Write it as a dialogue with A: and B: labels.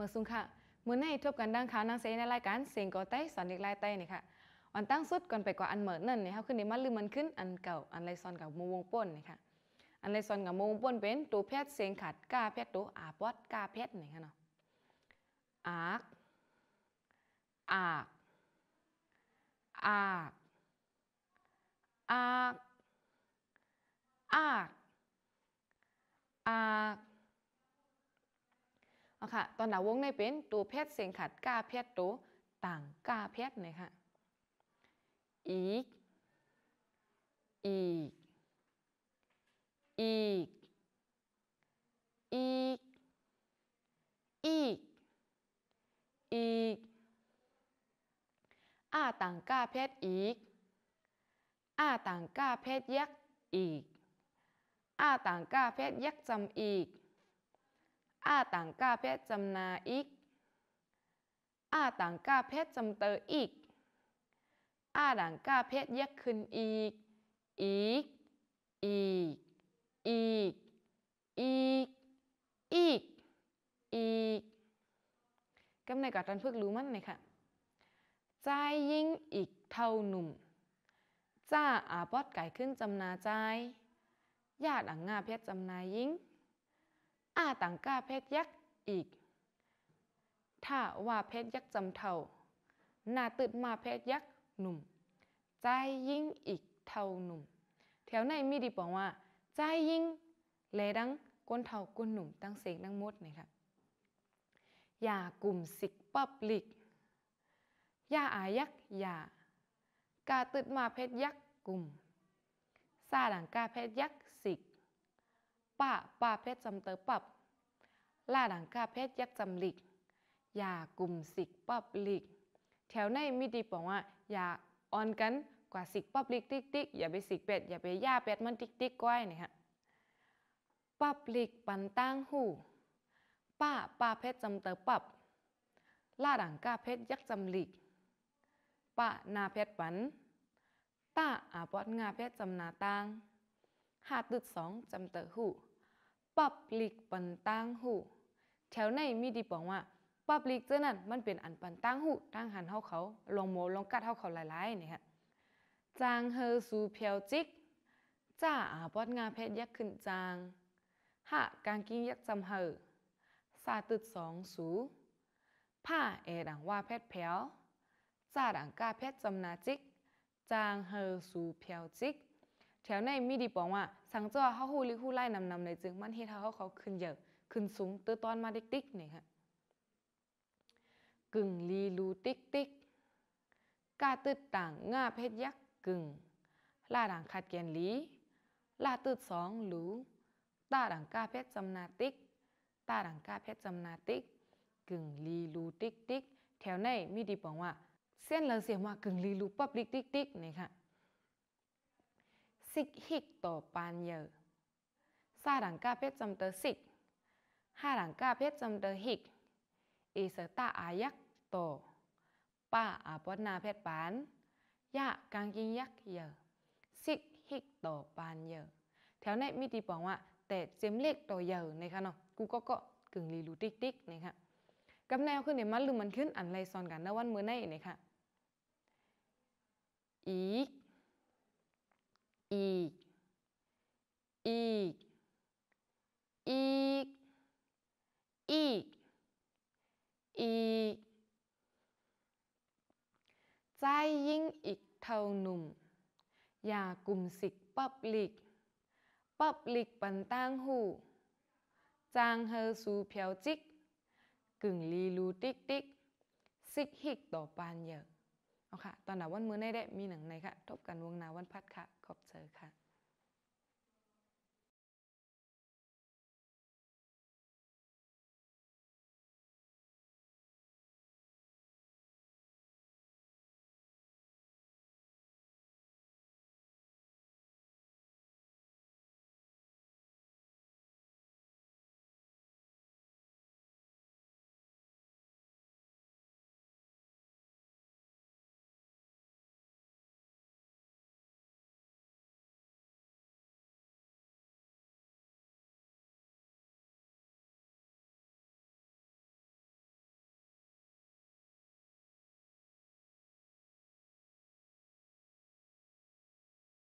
A: มื่อสุงค่ะมื่อในทบกันดังข่าวนางเซในรายการเสียงกอไต้สอนเด็กลายต้นี่ค่ะอันตั้งสุดก่อนไปกว่าอันเหมือนนั่นเนี่ยเขาขึ้นในมัดลืมมันขึ้นอันเก่าอันไรซอนกับมมวงป้นนี่ค่ะ อันไรซอนกับมมวงป้นเป็นตัวแพทย์เสียงขัดก้าแพทย์ตัวอาปวดก้าแพทย์นี่ค่ะเนาะ อาร์กอาร์กอาร์กอาร์กอาร์กอาร์กอาค่ะตอนหนาวงในเป็นตัวเพชรเสียงขัดก้าเพชรตัวต่างก้าเพชรเลยค่ะ อีก อีก อีก อีก อีกอีกอ้าต่างก้าเพชรอีกอ้าต่างก้าเพชรยักอีกอ้าต่างก้าเพชรยักจำอีกอาต่างก้าเพชรจำนาอีกอาต่างก้าเพชรจำเตออีกอาต่างก้าเพชรยักขึ้นอีก อีก อีก อีก อีก อีกอีกก็ในกาดรันพึกรู้มั้นเลยค่ะ ใจยิ่งอีกเท่าหนุ่ม จ้าอาบอดไก่ขึ้นจำนาใจญาติอ่างงาเพชรจำนายิ่งอาต่างก้าเพชรยักษ์อีก ถ้าว่าเพชรยักษ์จำเท่าหน้าตืดมาเพชรยักษ์หนุ่ม ใจยิ่งอีกเท่าหนุ่ม แถวในมีดีบอกว่าใจยิ่งเลดังก้นเท่าก้นหนุ่มตั้งเสียงตั้งมดนะครบอย่ากลุ่มสิกปับลิกอย่าอายักอย่า กาตึดมาเพชรยักษ์กลุ่ม ซาหลังกาเพชรยักษ์ป้าป้าเพชรจำเตอปับ ล่าดังกาเพชรยักจำหลิกอย่ากลุ่มสิกปับหลิก แถวในมิดีบอกว่าอย่าออนกันกว่าสิกปับหลิกติ๊กติ๊กอย่าไปสิกเป็ด อย่าไปย่าเป็ดมันติ๊กติ๊กก้อยนะฮะ ปับหลิกปันตั้งหูป้าป้าเพชรจำเตอปับ ล่าดังกาเพชรยักจำหลิกป้านาเพชรปัน ต้าอาปอดงาเพชรจำนาตังหาตึดสองจำเตอหู public ปันตั้งหูแถวในมีดีบอกว่า public เจ้านั้นมันเป็นอันปันตั้งหูตั้งหันเฮาเขาลองโมลองกัดเฮาเขาหลายๆนี่ฮะจางเฮอสูเพียวจิกจ้าอาปอดงาเพชรยักขึ้นจางหะกางกิ้งยักจำเฮอซาตึดสองสูผ้าเอดังว่าเพชรเพียวจ้าดังกาเพชรจำนาจิก จางเฮอสูเพียวจิกแถวในมีดีปองว่าสังเจ้าเขาฮู้ลิฮู้ไล่นำนำในจึงมันเฮ็ดใเขาเขาขึ้นเยอะขึ้นสูงตื้อตอนมาติ๊กติ๊กนี่ฮะกึ่งลีลูติ๊กติ๊กกาตืดต่างงาเพชรยักษ์กึ่งลาด่างขัดแกนลีลาตืดสองหลูตาด่างกาเพชรจำนาติ๊กตาด่างกาเพชรจำนาติ๊กกึ่งลีลูติ๊กติ๊กแถวในมีดีปองว่า เส้นเลาเสียงว่ากึ่งลีลูปับติ๊กติ๊กติ๊กนี่ค่ะสิกฮิกต่อปานเยอซาดังกาเพชรจำเตอสิกห้าดังกาเพชรจำเตอฮิก อิสตาอายักต่อป้าอาปนาเพชรปานยะกางกิงยักเยอสิกฮิกต่อปานเยอแถวในมีตีปองว่าแต่เจมเล็กต่อเยอนะคะเนาะ กูก็ก็กึ่งลีลูติ๊กติ๊กนะคะกับแนวขึ้นเนี่ยมันลืมมันขึ้นอันไรซอนกันนะวันมือในนะคะอีก อีก อีก อีก อีก ใจยิ่งอีกเท่าหนุ่ม อย่ากลุ่มสิกปับลิกปับลิกปันตั้งหูจางเฮอสูเพียวจิก กึ่งลีลูติ๊กติ๊ก สิกหิกต่อปานเยอะเอาค่ะตอนหนาวันมือในได้มีหนังในค่ะ ทบกันวงนาวันพัดค่ะ ขอบเจอค่ะ